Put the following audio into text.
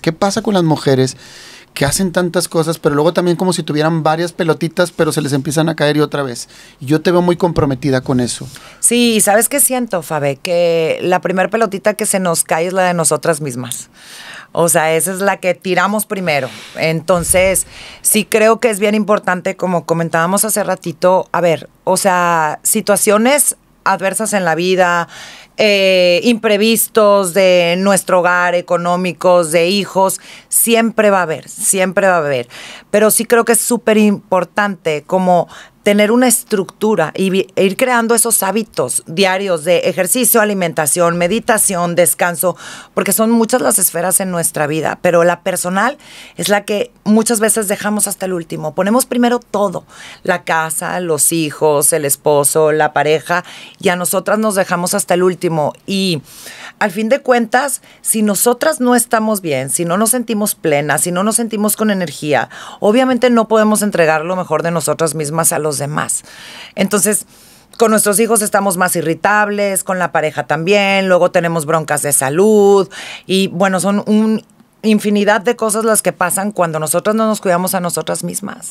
¿Qué pasa con las mujeres que hacen tantas cosas, pero luego también como si tuvieran varias pelotitas, pero se les empiezan a caer y otra vez? Yo te veo muy comprometida con eso. Sí, ¿sabes qué siento, Fabe? Que la primera pelotita que se nos cae es la de nosotras mismas. O sea, esa es la que tiramos primero. Entonces, sí creo que es bien importante, como comentábamos hace ratito, a ver, o sea, situaciones adversas en la vida, eh, imprevistos de nuestro hogar, económicos, de hijos, siempre va a haber, siempre va a haber. Pero sí creo que es súper importante como tener una estructura y ir creando esos hábitos diarios de ejercicio, alimentación, meditación, descanso, porque son muchas las esferas en nuestra vida, pero la personal es la que muchas veces dejamos hasta el último. Ponemos primero todo, la casa, los hijos, el esposo, la pareja, y a nosotras nos dejamos hasta el último. Y al fin de cuentas, si nosotras no estamos bien, si no nos sentimos plenas, si no nos sentimos con energía, obviamente no podemos entregar lo mejor de nosotras mismas a los demás. Entonces, con nuestros hijos estamos más irritables, con la pareja también, luego tenemos broncas de salud y bueno, son un infinidad de cosas las que pasan cuando nosotros no nos cuidamos a nosotras mismas.